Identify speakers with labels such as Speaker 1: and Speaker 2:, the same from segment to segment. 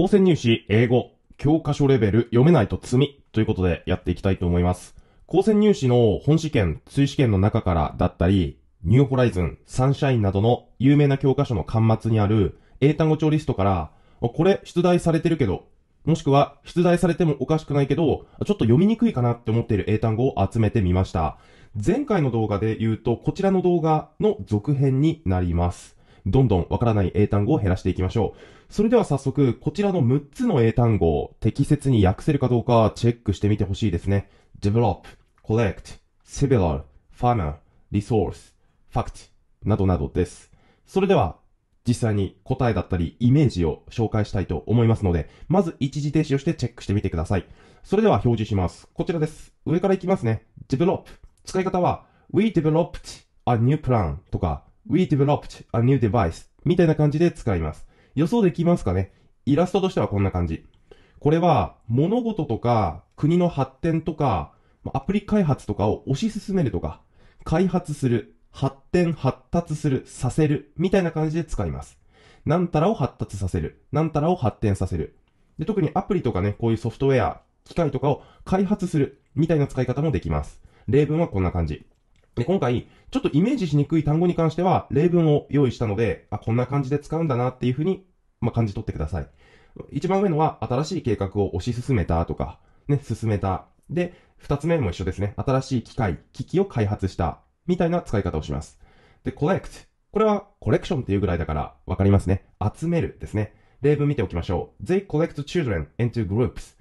Speaker 1: 高専入試、英語、教科書レベル、読めないと罪ということでやっていきたいと思います。高専入試の本試験、追試験の中からだったり、ニューホライズン、サンシャインなどの有名な教科書の端末にある英単語帳リストから、これ出題されてるけど、もしくは出題されてもおかしくないけど、ちょっと読みにくいかなって思っている英単語を集めてみました。前回の動画で言うと、こちらの動画の続編になります。どんどんわからない英単語を減らしていきましょう。それでは早速、こちらの6つの英単語を適切に訳せるかどうかチェックしてみてほしいですね。develop, collect, similar, farmer, resource, fact などなどです。それでは、実際に答えだったりイメージを紹介したいと思いますので、まず一時停止をしてチェックしてみてください。それでは表示します。こちらです。上からいきますね。develop 使い方は、we developed a new plan とか、we developed a new device みたいな感じで使います。予想できますかねイラストとしてはこんな感じ。これは物事とか国の発展とかアプリ開発とかを推し進めるとか開発する、発展、発達する、させるみたいな感じで使います。なんたらを発達させる、なんたらを発展させる。で特にアプリとかね、こういうソフトウェア、機械とかを開発するみたいな使い方もできます。例文はこんな感じ。で、今回、ちょっとイメージしにくい単語に関しては、例文を用意したので、あ、こんな感じで使うんだなっていうふうに、まあ、感じ取ってください。一番上のは、新しい計画を推し進めたとか、ね、進めた。で、二つ目も一緒ですね。新しい機械、機器を開発した。みたいな使い方をします。で、collect。これは、コレクションっていうぐらいだから、わかりますね。集めるですね。例文見ておきましょう。They collect children into groups.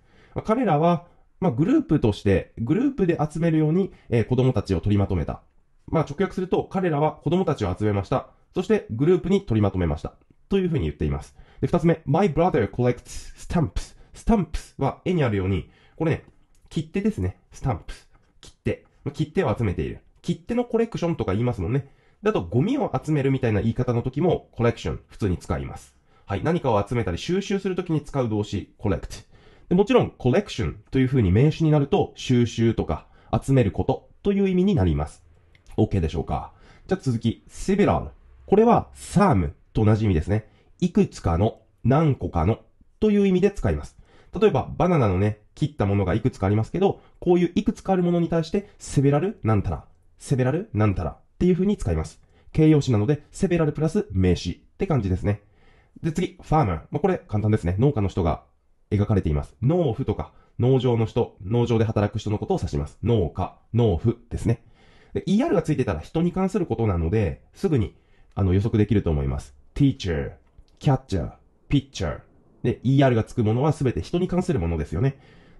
Speaker 1: 彼らは、まあ、グループとして、グループで集めるように、えー、子供たちを取りまとめた。まあ直訳すると、彼らは子供たちを集めました。そしてグループに取りまとめました。というふうに言っています。で、二つ目、my brother collects stamps. stamps は絵にあるように、これね、切手ですね。スタンプス。切手。切手を集めている。切手のコレクションとか言いますもんね。だと、ゴミを集めるみたいな言い方の時も、コレクション、普通に使います。はい。何かを集めたり収集するときに使う動詞、collect。でもちろん、コレクションという風に名詞になると、収集とか、集めることという意味になります。OK でしょうか。じゃあ続き、several。これは some と同じ意味ですね。いくつかの、何個かのという意味で使います。例えば、バナナのね、切ったものがいくつかありますけど、こういういくつかあるものに対して、セベラルなんたら、セベラルなんたらっていう風に使います。形容詞なので、セベラルプラス名詞って感じですね。で、次、ファーム。まあ、これ簡単ですね。農家の人が描かれています。農夫とか、農場の人、農場で働く人のことを指します。農家、農夫ですね。で、ER がついてたら人に関することなので、すぐに、あの、予測できると思います。teacher, catcher, pitcher. で、ER がつくものはすべて人に関するものですよね。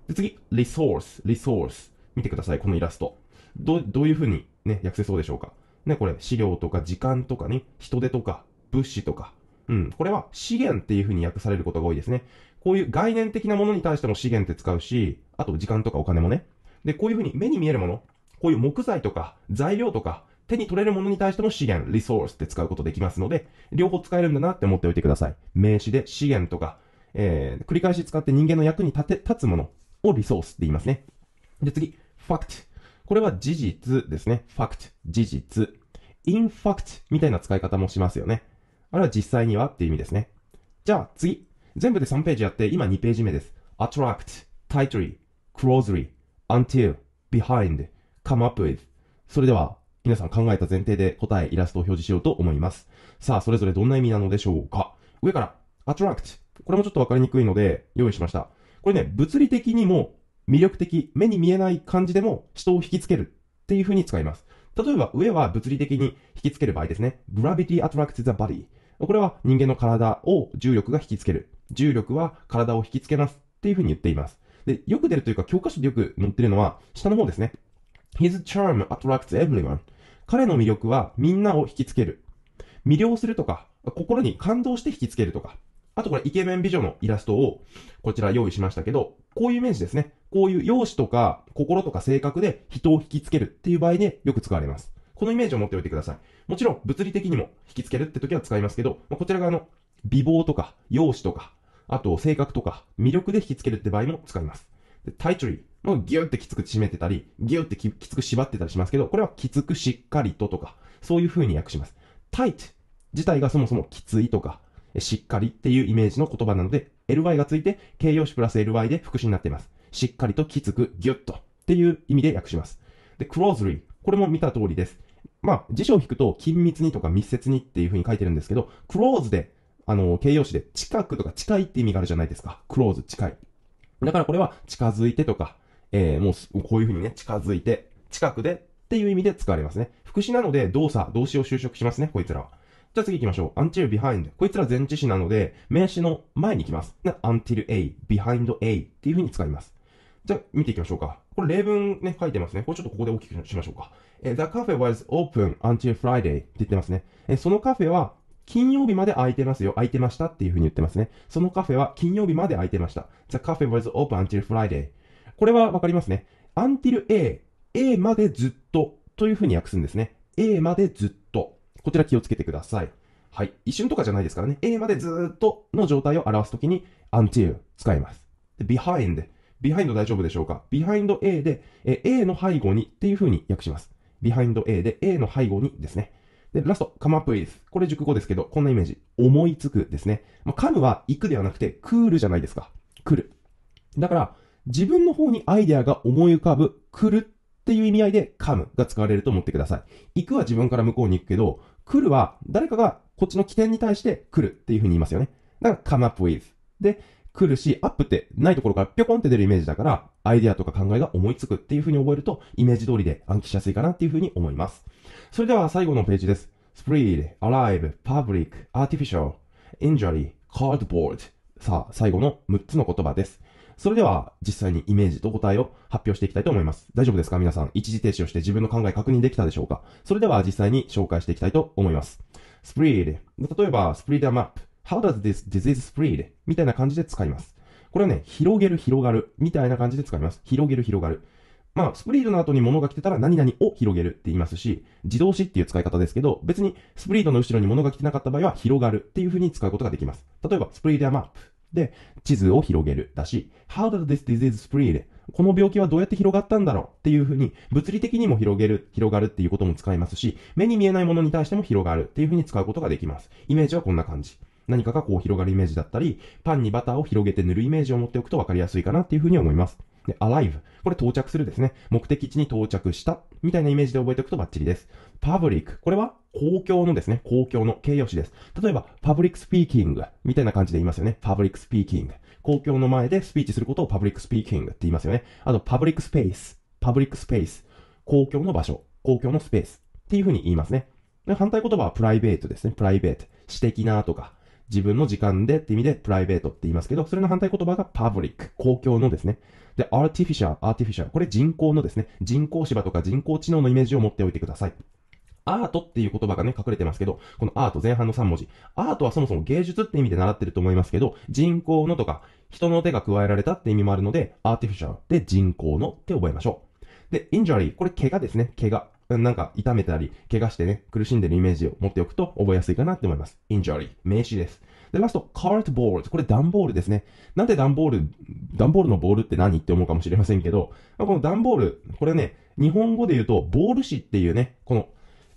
Speaker 1: で、次、resource, resource. 見てください、このイラスト。ど、どういうふうにね、訳せそうでしょうか。ね、これ、資料とか時間とかね、人手とか、物資とか。うん。これは資源っていうふうに訳されることが多いですね。こういう概念的なものに対しても資源って使うし、あと時間とかお金もね。で、こういうふうに目に見えるもの、こういう木材とか材料とか手に取れるものに対しても資源、リソースって使うことできますので、両方使えるんだなって思っておいてください。名詞で資源とか、えー、繰り返し使って人間の役に立て、立つものをリソースって言いますね。で、次、ファクト。これは事実ですね。ファクト、事実。インファクトみたいな使い方もしますよね。あれは実際にはっていう意味ですね。じゃあ次。全部で3ページやって、今2ページ目です。attract, tightly, closely, until, behind, come up with。それでは、皆さん考えた前提で答え、イラストを表示しようと思います。さあ、それぞれどんな意味なのでしょうか。上から、attract。これもちょっとわかりにくいので、用意しました。これね、物理的にも魅力的、目に見えない感じでも人を引きつけるっていう風に使います。例えば、上は物理的に引きつける場合ですね。gravity attracts the body。これは人間の体を重力が引きつける。重力は体を引きつけますっていう風に言っています。で、よく出るというか、教科書でよく載ってるのは、下の方ですね。His charm attracts everyone. 彼の魅力はみんなを引きつける。魅了するとか、心に感動して引きつけるとか。あとこれイケメン美女のイラストをこちら用意しましたけど、こういうイメージですね。こういう容姿とか心とか性格で人を引きつけるっていう場合でよく使われます。このイメージを持っておいてください。もちろん物理的にも引きつけるって時は使いますけど、こちら側の美貌とか容姿とか、あと性格とか魅力で引きつけるって場合も使います。タイトリー。ギュッてきつく締めてたり、ギュッてきつく縛ってたりしますけど、これはきつくしっかりととか、そういう風に訳します。tight 自体がそもそもきついとか、しっかりっていうイメージの言葉なので、ly がついて形容詞プラス ly で副詞になっています。しっかりときつくギュッとっていう意味で訳します。で、closely これも見た通りです。まあ、辞書を引くと緊密にとか密接にっていう風に書いてるんですけど、close で、あの、形容詞で近くとか近いって意味があるじゃないですか。close 近い。だからこれは近づいてとか、えー、もうこういうふうにね、近づいて、近くでっていう意味で使われますね。副詞なので動作、動詞を修飾しますね、こいつらは。じゃあ次行きましょう。until behind。こいつら前置詞なので、名詞の前に行きます。until a, behind a っていう風に使います。じゃあ見ていきましょうか。これ例文ね、書いてますね。これちょっとここで大きくしましょうか。え The cafe was open until Friday って言ってますね。えそのカフェは金曜日まで空いてますよ。空いてましたっていう風に言ってますね。そのカフェは金曜日まで空いてました。The cafe was open until Friday. これはわかりますね。until A、A までずっとというふうに訳すんですね。A までずっと。こちら気をつけてください。はい。一瞬とかじゃないですからね。A までずっとの状態を表すときに until 使います。で、behind。behind 大丈夫でしょうか ?behind A で、え A の背後にっていうふうに訳します。behind A で A の背後にですね。で、ラスト、come up with。これ熟語ですけど、こんなイメージ。思いつくですね。まあ、come は行くではなくて、クールじゃないですか。来る。だから、自分の方にアイデアが思い浮かぶ、来るっていう意味合いで come が使われると思ってください。行くは自分から向こうに行くけど、来るは誰かがこっちの起点に対して来るっていう風に言いますよね。だから come up with で来るし、アップってないところからぴょこんって出るイメージだから、アイデアとか考えが思いつくっていう風に覚えると、イメージ通りで暗記しやすいかなっていう風に思います。それでは最後のページです。spread, alive, public, artificial, injury, cardboard さあ、最後の6つの言葉です。それでは実際にイメージと答えを発表していきたいと思います。大丈夫ですか皆さん。一時停止をして自分の考え確認できたでしょうかそれでは実際に紹介していきたいと思います。spread。例えば、spread a map。How does this disease spread? みたいな感じで使います。これはね、広げる、広がる。みたいな感じで使います。広げる、広がる。まあ、スプリードの後に物が来てたら何々を広げるって言いますし、自動詞っていう使い方ですけど、別にスプリードの後ろに物が来てなかった場合は広がるっていう風に使うことができます。例えば、スプリードアマップで、地図を広げるだし、How does this disease spread? この病気はどうやって広がったんだろうっていうふうに、物理的にも広げる、広がるっていうことも使いますし、目に見えないものに対しても広がるっていうふうに使うことができます。イメージはこんな感じ。何かがこう広がるイメージだったり、パンにバターを広げて塗るイメージを持っておくと分かりやすいかなっていうふうに思います。で、a l i v e これ到着するですね。目的地に到着した。みたいなイメージで覚えておくとバッチリです。public。これは公共のですね、公共の形容詞です。例えば、パブリックスピーキングみたいな感じで言いますよね。パブリックスピーキング。公共の前でスピーチすることをパブリックスピーキングって言いますよね。あと、パブリックスペース。パブリックスペース。公共の場所。公共のスペース。っていう風に言いますね。で反対言葉はプライベートですね。プライベート。私的なとか、自分の時間でって意味でプライベートって言いますけど、それの反対言葉がパブリック、公共のですね。で、アーティフィシャル、アーティフィシャル。これ人工のですね、人工芝とか人工知能のイメージを持っておいてください。アートっていう言葉がね、隠れてますけど、このアート前半の3文字。アートはそもそも芸術って意味で習ってると思いますけど、人工のとか、人の手が加えられたって意味もあるので、アーティフィシャルで人工のって覚えましょう。で、ンジ j u リー、これ怪我ですね、怪我。なんか痛めたり、怪我してね、苦しんでるイメージを持っておくと覚えやすいかなって思います。ンジ j u リー、名詞です。で、ラスト、カー r d ボール、これ段ボールですね。なんで段ボール、段ボールのボールって何って思うかもしれませんけど、この段ボール、これね、日本語で言うと、ボール紙っていうね、この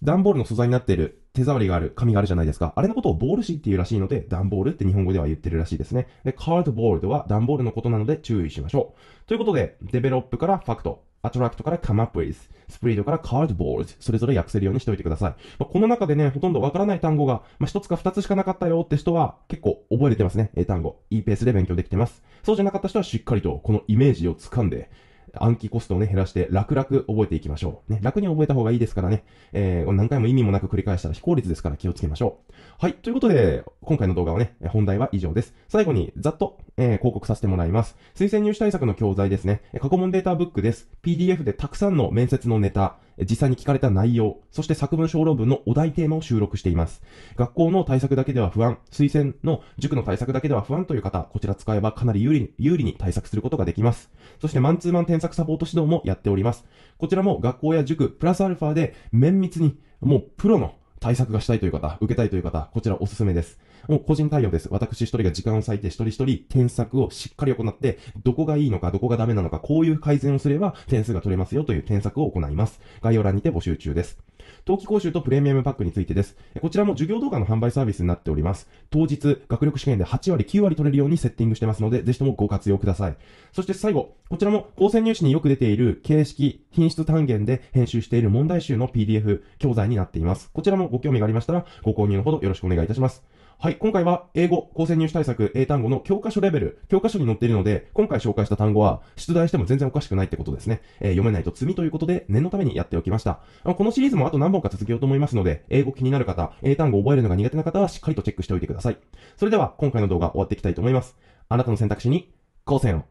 Speaker 1: 段ボールの素材になっている手触りがある紙があるじゃないですか。あれのことをボール紙っていうらしいので、段ボールって日本語では言ってるらしいですね。で、カードボールは段ボールのことなので注意しましょう。ということで、デベロップからファクト、アトラクトからカマ m e up w スプリートからカードボールそれぞれ訳せるようにしておいてください。まあ、この中でね、ほとんどわからない単語が、まあ、1つか2つしかなかったよって人は結構覚えれてますね。英単語。いいペースで勉強できてます。そうじゃなかった人はしっかりとこのイメージを掴んで、暗記コストをね、減らして楽々覚えていきましょう。ね、楽に覚えた方がいいですからね、えー、何回も意味もなく繰り返したら非効率ですから気をつけましょう。はい、ということで、今回の動画はね、本題は以上です。最後に、ざっと、えー、広告させてもらいます。推薦入試対策の教材ですね。過去問データブックです。PDF でたくさんの面接のネタ、実際に聞かれた内容、そして作文小論文のお題テーマを収録しています。学校の対策だけでは不安、推薦の塾の対策だけでは不安という方、こちら使えばかなり有利有利に対策することができます。そしてマンツーマン添削サポート指導もやっております。こちらも学校や塾、プラスアルファで綿密に、もうプロの対策がしたいという方、受けたいという方、こちらおすすめです。もう個人対応です。私一人が時間を割いて一人一人添削をしっかり行って、どこがいいのか、どこがダメなのか、こういう改善をすれば点数が取れますよという添削を行います。概要欄にて募集中です。冬季講習とプレミアムパックについてです。こちらも授業動画の販売サービスになっております。当日、学力試験で8割、9割取れるようにセッティングしてますので、ぜひともご活用ください。そして最後、こちらも高専入試によく出ている形式、品質単元で編集している問題集の PDF 教材になっています。こちらもご興味がありましたら、ご購入のほどよろしくお願いいたします。はい、今回は英語、高専入試対策、英単語の教科書レベル、教科書に載っているので、今回紹介した単語は、出題しても全然おかしくないってことですね。えー、読めないと罪ということで、念のためにやっておきました。このシリーズもあと何本か続けようと思いますので、英語気になる方、英単語を覚えるのが苦手な方はしっかりとチェックしておいてください。それでは、今回の動画終わっていきたいと思います。あなたの選択肢に、高専を。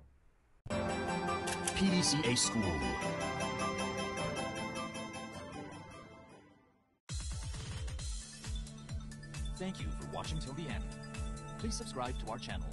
Speaker 1: PDCA School watching till the end. Please subscribe to our channel.